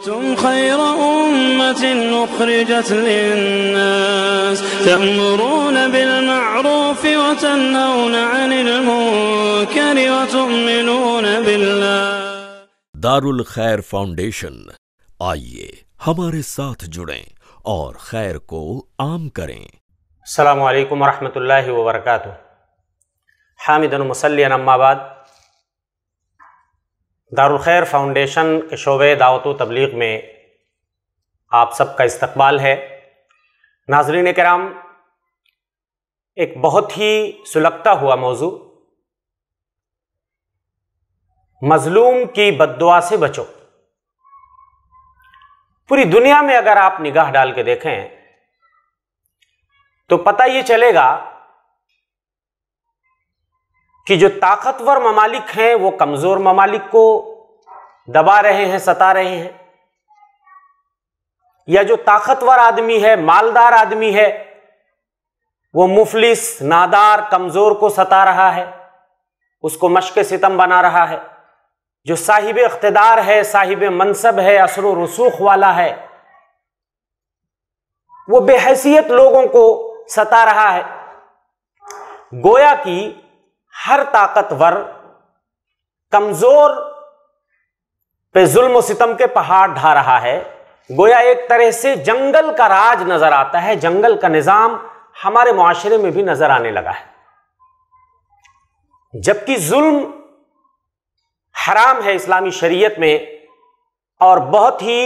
كنتم خير أمة أخرجت للناس تأمرون بالمعروف وتنهون عن المنكر وتؤمنون بالله دار الخير فاونڈیشن آئیے ہمارے ساتھ جڑیں اور خیر کو عام کریں السلام علیکم ورحمت اللہ وبرکاتہ حامد المسلی اما بعد दारुलखैर फाउंडेशन के शोबे दावत तबलीग में आप सबका इस्तकबाल है नाजरीन कराम एक बहुत ही सुलगता हुआ मौजू मज़लूम की बददुआ से बचो पूरी दुनिया में अगर आप निगाह डाल के देखें तो पता ये चलेगा कि जो ताकतवर ममालिक हैं वो कमज़ोर ममालिक को दबा रहे हैं सता रहे हैं या जो ताकतवर आदमी है मालदार आदमी है वो मुफलिस नादार कमज़ोर को सता रहा है उसको मश्क सितम बना रहा है जो साहिब इकतदार है साहिब मनसब है असर रसूख वाला है वो बेहसीत लोगों को सता रहा है गोया की हर ताकतवर कमजोर पे जुल्म सितम के पहाड़ ढा रहा है गोया एक तरह से जंगल का राज नजर आता है जंगल का निजाम हमारे माशरे में भी नजर आने लगा है जबकि जुल्म हराम है इस्लामी शरीयत में और बहुत ही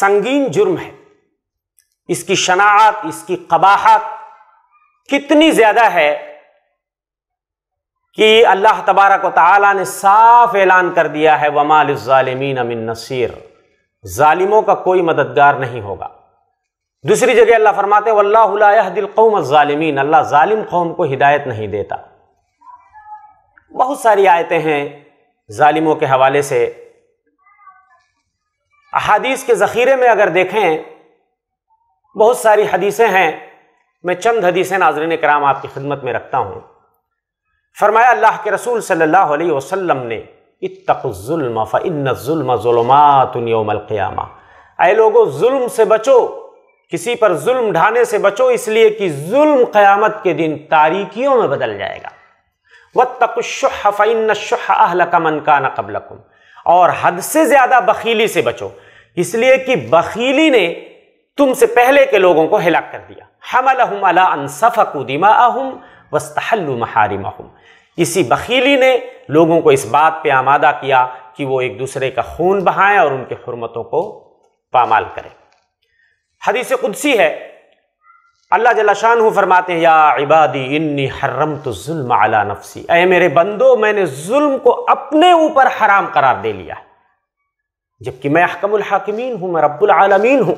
संगीन जुर्म है इसकी शनात इसकी कबाहत कितनी ज्यादा है कि अल्लाह तबारक ताली ने साफ ऐलान कर दिया है वमालमीन अमिन नसीर ालिमों का कोई मददगार नहीं होगा दूसरी जगह अल्लाह फरमाते वल्लादिल कौम अल्लाह ालिम कौम को हिदायत नहीं देता बहुत सारी आयतें हैं ालिमों के हवाले से अहादीस के ज़ख़ीरे में अगर देखें बहुत सारी हदीसें हैं मैं चंद हदीसें नाजरन कराम आपकी खिदमत में रखता हूँ फरमाया अल्लाह के रसूल सल्लल्लाहु अलैहि वसल्लम ने इतम फ़िनज़ुल्मज़ुलमातयामा अय लोगो जुल्म से बचो किसी पर जुल्म ढाने से बचो इसलिए कि जुल्म क़यामत के दिन तारीकियों में बदल जाएगा व तकुशफ़न शहलकमन का नकबलकुम और हद से ज़्यादा बखीली से बचो इसलिए कि बखीली ने तुमसे पहले के लोगों को हिलाक कर दिया हमलहम अला अनसफ़ कुदिमा अहम वस्तहल महारिम अहम इसी बखीली ने लोगों को इस बात पे आमादा किया कि वो एक दूसरे का खून बहाएं और उनके हरमतों को पामाल करें हदीस कुदसी है अल्लाह जलाशान फरमाते हैं या इबादी इन्नी हर्रम तो जुल्म अला नफसी अय मेरे बंदो मैंने जुल्म को अपने ऊपर हराम करार दे लिया जबकि मैं अहकमुल हूँ मैं रबालमीन हूँ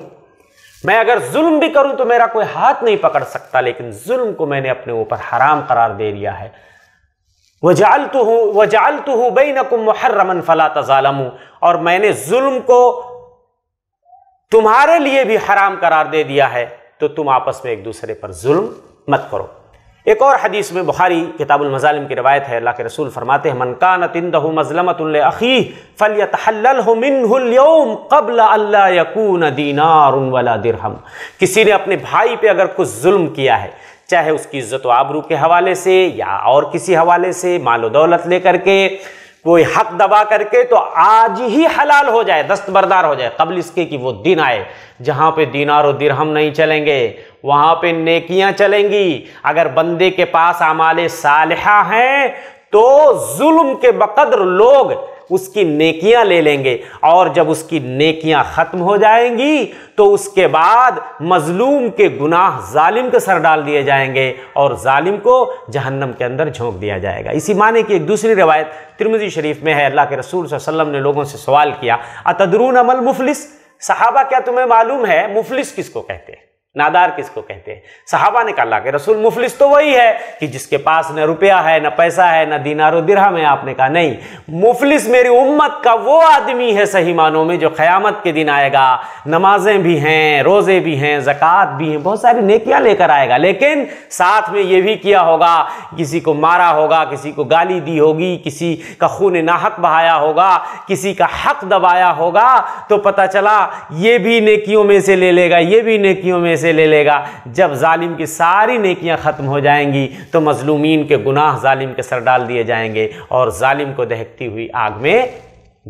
मैं अगर जुल्म भी करूँ तो मेरा कोई हाथ नहीं पकड़ सकता लेकिन जुल्म को मैंने अपने ऊपर हराम करार दे लिया है वजाल तो हूँ वजाल तो हूँ बई नकुम मुहर्रमन फला तजालम और मैंने जुल्म को तुम्हारे लिए भी हराम करार दे दिया है तो तुम आपस में एक दूसरे पर जुल्म मत करो एक और हदीस में बुखारी किताबुल मजालिम की रवायत है अल्लाह के रसूल फरमाते हैं मनकान कान तिंदह मजलमत फल तहल्लम कबल अल्लाह दीनार वला दिरहम किसी ने अपने भाई पे अगर कुछ जुल्म किया है चाहे उसकी इज्जत व आबरू के हवाले से या और किसी हवाले से मालो दौलत लेकर के कोई हक दबा करके तो आज ही हलाल हो जाए दस्तबरदार हो जाए कबल इसके कि वो दिन आए जहाँ पे दीनार और दिरहम नहीं चलेंगे वहाँ पे नेकियां चलेंगी अगर बंदे के पास आमाल साल हैं तो जुल्म के बकद्र लोग उसकी नेकियां ले लेंगे और जब उसकी नेकियां ख़त्म हो जाएंगी तो उसके बाद मजलूम के गुनाह जालिम के सर डाल दिए जाएंगे और जालिम को जहन्नम के अंदर झोंक दिया जाएगा इसी माने की एक दूसरी रवायत तिरमजी शरीफ में है अल्लाह के रसूल वसलम ने लोगों से सवाल किया अतदरून अमल मुफलिस सहाबा क्या तुम्हें मालूम है मुफलिस किसको कहते हैं नादार किसको कहते हैं सहाबा ने कहा कि रसूल मुफलिस तो वही है कि जिसके पास न रुपया है न पैसा है न दीनारो दिरहम है आपने कहा नहीं मुफलिस मेरी उम्मत का वो आदमी है सही मानों में जो खयामत के दिन आएगा नमाजें भी हैं रोज़े भी हैं जक़ात भी हैं बहुत सारी नेकियां लेकर आएगा लेकिन साथ में ये भी किया होगा किसी को मारा होगा किसी को गाली दी होगी किसी का खून नाहक बहाया होगा किसी का हक दबाया होगा तो पता चला ये भी नेकियों में से ले लेगा ये भी नेकियों में से से ले लेगा जब जालिम की सारी नेकियां ख़त्म हो जाएंगी तो मजलूमीन के गुनाह जालिम के सर डाल दिए जाएंगे और जालिम को दहकती हुई आग में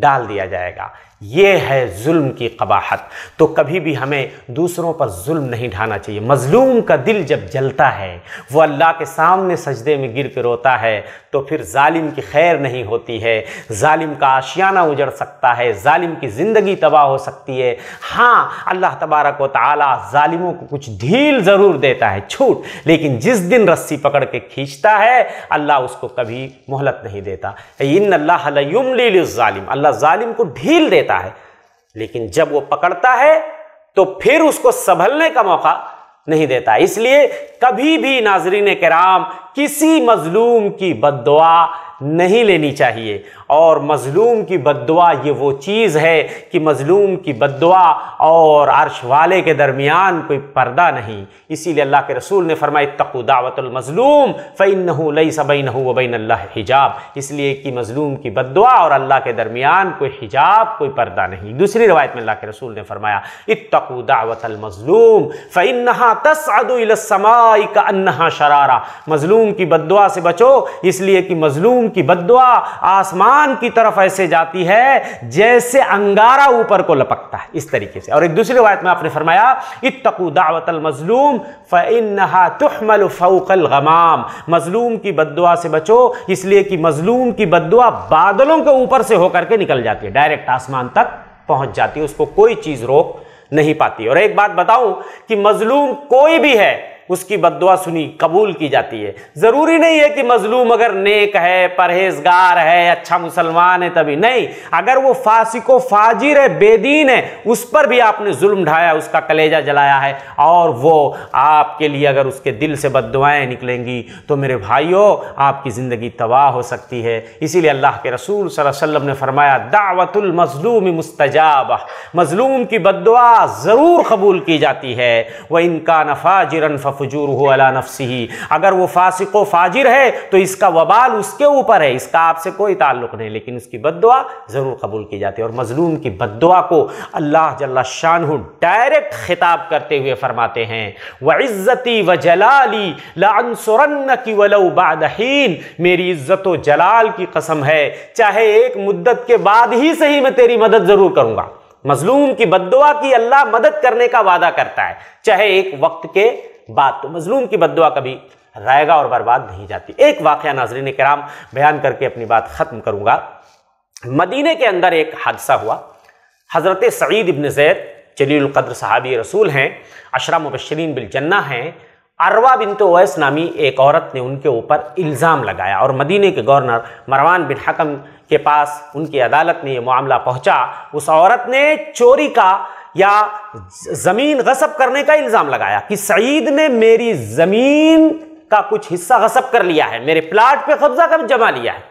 डाल दिया जाएगा ये है जुल्म की कबाहत तो कभी भी हमें दूसरों पर जुल्म नहीं ढाना चाहिए मज़लूम का दिल जब जलता है वो अल्लाह के सामने सजदे में गिर के रोता है तो फिर जालिम की खैर नहीं होती है जालिम का आशियाना उजड़ सकता है जालिम की ज़िंदगी तबाह हो सकती है हाँ अल्लाह तबारक व ताली ालिमों को कुछ ढील ज़रूर देता है छूट लेकिन जिस दिन रस्सी पकड़ के खींचता है अल्लाह उसको कभी मोहलत नहीं देता इन अल्लाह ालिम अल्लाह अल्लाह जालिम को ढील देता है लेकिन जब वो पकड़ता है तो फिर उसको संभलने का मौका नहीं देता इसलिए कभी भी नाजरीन कराम किसी मजलूम की बददुआ नहीं लेनी चाहिए और मजलूम की बददुआ ये वो चीज़ है कि मजलूम की बददुआ और अरश वाले के दरमियान कोई पर्दा नहीं इसीलिए अल्लाह के रसूल ने फरमाया तकु दावतमजलूम फ़ैन लई सबैन वबैन अल्लाह हिजाब इसलिए कि मजलूम की बददुआ और अल्लाह के दरमियान कोई हिजाब कोई पर्दा नहीं दूसरी रवायत में अल्लाह के रसूल ने फरमाया इतकु दावतमजलूम फ़ैन तसमा का शरारा मजलूम की बदुआ से बचो इसलिए कि मजलूम की बदुआ आसमान की तरफ ऐसे जाती है जैसे अंगारा ऊपर को लपकता है इस तरीके से और एक दूसरी वायत में आपने फरमाया इतकू दावत मजलूम फ़नहा गमाम मजलूम की बदुआ से बचो इसलिए कि मजलूम की बदुआ बादलों के ऊपर से होकर के निकल जाती है डायरेक्ट आसमान तक पहुंच जाती है उसको कोई चीज़ रोक नहीं पाती और एक बात बताऊं कि मजलूम कोई भी है उसकी बदवा सुनी कबूल की जाती है ज़रूरी नहीं है कि मजलूम अगर नेक है परहेजगार है अच्छा मुसलमान है तभी नहीं अगर वो फासिको फाजिर है बेदीन है उस पर भी आपने जुल्म ढाया उसका कलेजा जलाया है और वो आपके लिए अगर उसके दिल से बदवाएँ निकलेंगी तो मेरे भाइयों आपकी ज़िंदगी तबाह हो सकती है इसीलिए अल्लाह के रसूल सल्लम ने फरमाया दावतुल मजलूम मुस्तजाब मजलूम की बदवा ज़रूर कबूल की जाती है वह इनका नफा जिरन फजूर हो अला नफसी ही अगर वो फासिक व फाजिर है तो इसका वबाल उसके ऊपर है इसका आपसे कोई ताल्लुक नहीं लेकिन इसकी बदुआ ज़रूर कबूल की जाती है और मजलूम की बदुआ को अल्लाह जल्ला शाह डायरेक्ट खिताब करते हुए फरमाते हैं व इज़्ज़ती व जलाली लानसरन्न की वलबादहीन मेरी इज़्ज़त व जलाल की कसम है चाहे एक मुद्दत के बाद ही सही मैं तेरी मदद ज़रूर करूँगा मजलूम की बदुआ की अल्लाह मदद करने का वादा करता है चाहे एक वक्त के बात तो मजलूम की बदुआ कभी रायगा और बर्बाद नहीं जाती एक वाक़ नाजरीन कराम बयान करके अपनी बात ख़त्म करूँगा मदीने के अंदर एक हादसा हुआ हज़रत सईद इबन जैद जलीलकद्र सहाबी रसूल हैं अशरा मुबशरीन बिलजन्ना हैं अरवा बिन तो ओस नामी एक औरत ने उनके ऊपर इल्ज़ाम लगाया और मदीने के गवर्नर मरवान बिन हकम के पास उनकी अदालत में ये मामला पहुँचा उस औरत ने चोरी का या जमीन गसब करने का इल्जाम लगाया कि सईद ने मेरी जमीन का कुछ हिस्सा गसब कर लिया है मेरे प्लाट पे कब्जा कर जमा लिया है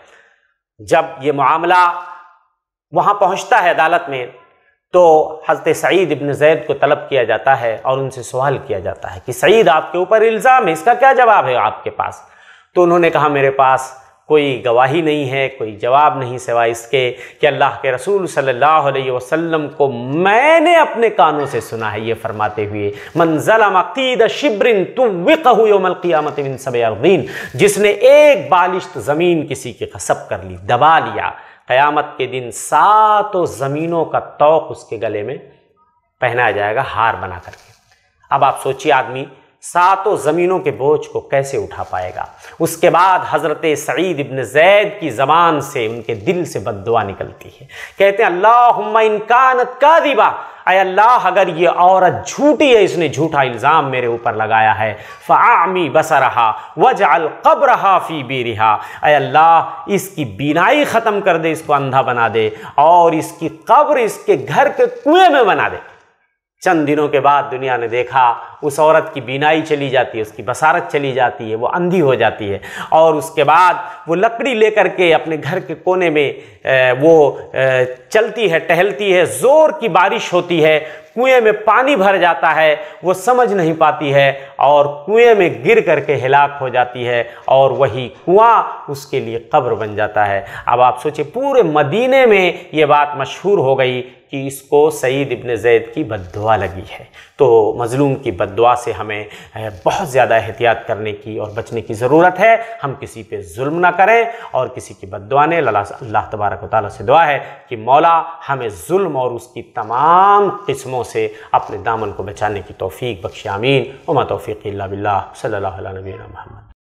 जब ये मामला वहां पहुंचता है अदालत में तो हजरत सईद इब्न जैद को तलब किया जाता है और उनसे सवाल किया जाता है कि सईद आपके ऊपर इल्ज़ाम है इसका क्या जवाब है आपके पास तो उन्होंने कहा मेरे पास कोई गवाही नहीं है कोई जवाब नहीं सिवा इसके कि अल्लाह के रसूल सल्लल्लाहु अलैहि वसल्लम को मैंने अपने कानों से सुना है ये फरमाते हुए मंजला मकीद शिब्रिन तुम बिन सबीन जिसने एक बालिश ज़मीन किसी की खसब कर ली दबा लिया क़यामत के दिन सातों ज़मीनों का तोक उसके गले में पहनाया जाएगा हार बना करके अब आप सोचिए आदमी सातों ज़मीनों के बोझ को कैसे उठा पाएगा उसके बाद हज़रत सईद इब्न जैद की ज़बान से उनके दिल से बददुआ निकलती है कहते हैं अल्लाह इनकानत का दिबा अय अल्लाह अगर ये औरत झूठी है इसने झूठा इल्ज़ाम मेरे ऊपर लगाया है फ़ामी बस रहा वज अलकब रहा फ़ी बी रिहा अय अल्लाह इसकी बीनाई ख़त्म कर दे इसको अंधा बना दे और इसकी कब्र इसके घर के कुएँ में बना दे चंद दिनों के बाद दुनिया ने देखा उस औरत की बीनाई चली जाती है उसकी बसारत चली जाती है वो अंधी हो जाती है और उसके बाद वो लकड़ी लेकर के अपने घर के कोने में वो चलती है टहलती है ज़ोर की बारिश होती है कुएं में पानी भर जाता है वो समझ नहीं पाती है और कुएं में गिर करके हिलाक हो जाती है और वही कुआं उसके लिए कब्र बन जाता है अब आप सोचिए पूरे मदीने में ये बात मशहूर हो गई कि इसको सईद इब्न जैद की बदुआ लगी है तो मज़लूम की बदवा से हमें बहुत ज़्यादा एहतियात करने की और बचने की ज़रूरत है हम किसी पे जुल्म ना करें और किसी की बदवा ने अल्लाह तबारक वाली से दुआ है कि मौला हमें जुल्म और उसकी तमाम किस्मों से अपने दामन को बचाने की तोफ़ी बख्श आमीन उमा तोफ़ी बिल्ला सल्ला नबी महमद